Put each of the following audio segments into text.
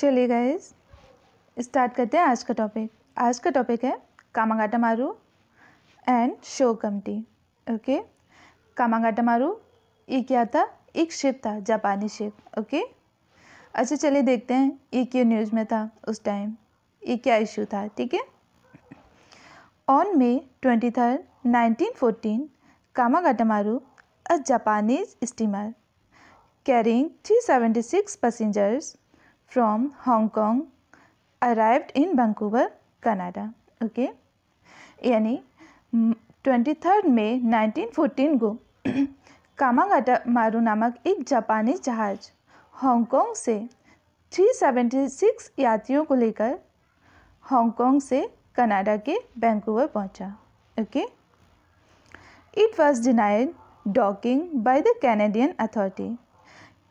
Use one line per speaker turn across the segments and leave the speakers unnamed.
चलिए guys start करते हैं आज का टॉपिक आज का टॉपिक है Komagata Maru and shore committee okay Komagata Maru ये क्या था एक शिप था जापानी शिप ओके अच्छा चलिए देखते हैं ये क्यों न्यूज़ में था उस टाइम ये क्या इशू था ठीक है on May twenty third nineteen fourteen Komagata Maru a Japanese steamer carrying three seventy six passengers from Hong Kong arrived in Vancouver, Canada. Okay, यानी 23 मई 1914 को कामागाटा मारू नामक एक जापानी जहाज हांगकांग से 376 यात्रियों को लेकर हांगकांग से कनाडा के बैंकूवर पहुंचा okay it was denied docking by the Canadian authority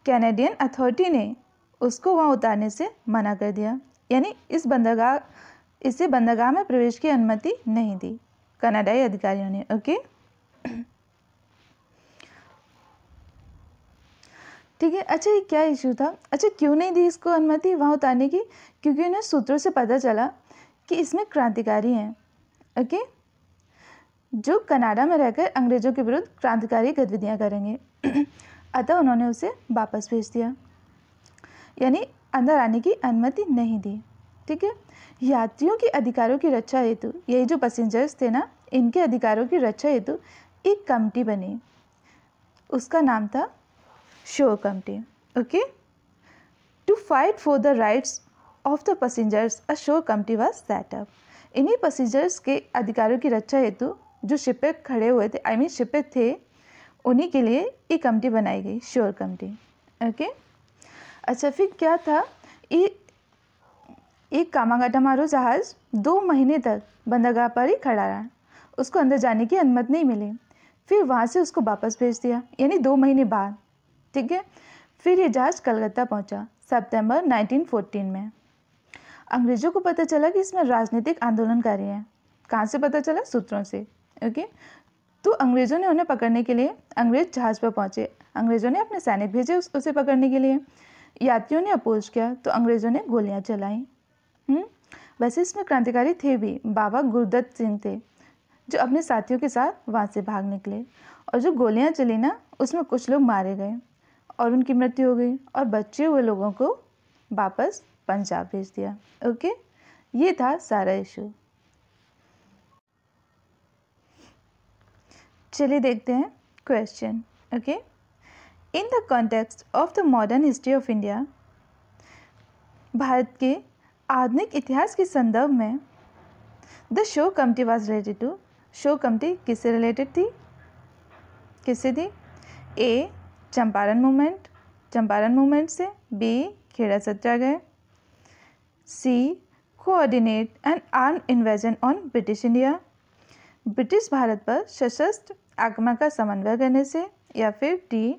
Canadian authority ने उसको वहाँ उतारने से मना कर दिया यानी इस बंदरगाह इसे बंदरगाह में प्रवेश की अनुमति नहीं दी कनाडाई अधिकारियों ने ओके ठीक है अच्छा ये क्या इशू था अच्छा क्यों नहीं दी इसको अनुमति वहाँ उतारने की क्योंकि उन्हें सूत्रों से पता चला कि इसमें क्रांतिकारी हैं ओके जो कनाडा में रहकर अंग्रेज़ों के विरुद्ध क्रांतिकारी गतिविधियाँ करेंगे अतः उन्होंने उसे वापस भेज दिया यानी अंदर आने की अनुमति नहीं दी ठीक है यात्रियों के अधिकारों की रक्षा हेतु यही जो पैसेंजर्स थे ना इनके अधिकारों की रक्षा हेतु एक कमटी बनी उसका नाम था shore committee okay to fight for the rights of the passengers a shore committee was set up इन्हीं पैसेंजर्स के अधिकारों की रक्षा हेतु जो शिपे खड़े हुए थे आई I मीन mean थे उन्हीं के लिए एक कमटी बनाई गई श्योर कमटी ओके okay? अच्छा फिर क्या था ये एक मारो जहाज़ दो महीने तक बंदरगाह पर ही खड़ा रहा उसको अंदर जाने की अनुमति नहीं मिली फिर वहाँ से उसको वापस भेज दिया यानी दो महीने बाद ठीक है फिर ये जहाज़ कलकत्ता पहुँचा सितंबर 1914 में अंग्रेज़ों को पता चला कि इसमें राजनीतिक आंदोलनकारी हैं कहाँ से पता चला सूत्रों से ओके तो अंग्रेज़ों ने उन्हें पकड़ने के लिए अंग्रेज़ जहाज़ पर पहुँचे अंग्रेज़ों ने अपने सैनिक भेजे उस, उसे पकड़ने के लिए यात्रियों ने अपोज किया तो अंग्रेज़ों ने गोलियां चलाई हम्म? वैसे इसमें क्रांतिकारी थे भी बाबा गुरदत्त सिंह थे जो अपने साथियों के साथ वहाँ से भाग निकले और जो गोलियां चली ना उसमें कुछ लोग मारे गए और उनकी मृत्यु हो गई और बचे हुए लोगों को वापस पंजाब भेज दिया ओके ये था सारा इशू चलिए देखते हैं question okay in the context of the modern history of India Bharat के आधुनिक इतिहास के संदर्भ में the shore committee was related to shore committee किससे रिलेटेड थी किससे थी a Champaran movement Champaran movement से b Kheda Satyagraha c coordinate and arm invasion on British India British Bharat पर सशस्त्र आक्रमण का समन्वय करने से या फिर d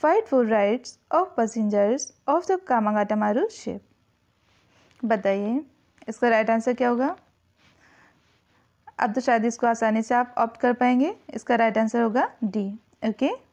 fight for rights of passengers of the Kamagatamaru ship. बताइए इसका राइट आंसर क्या होगा अब तो शायद इसको आसानी से आप ऑप्ट कर पाएंगे इसका राइट आंसर होगा डी ओके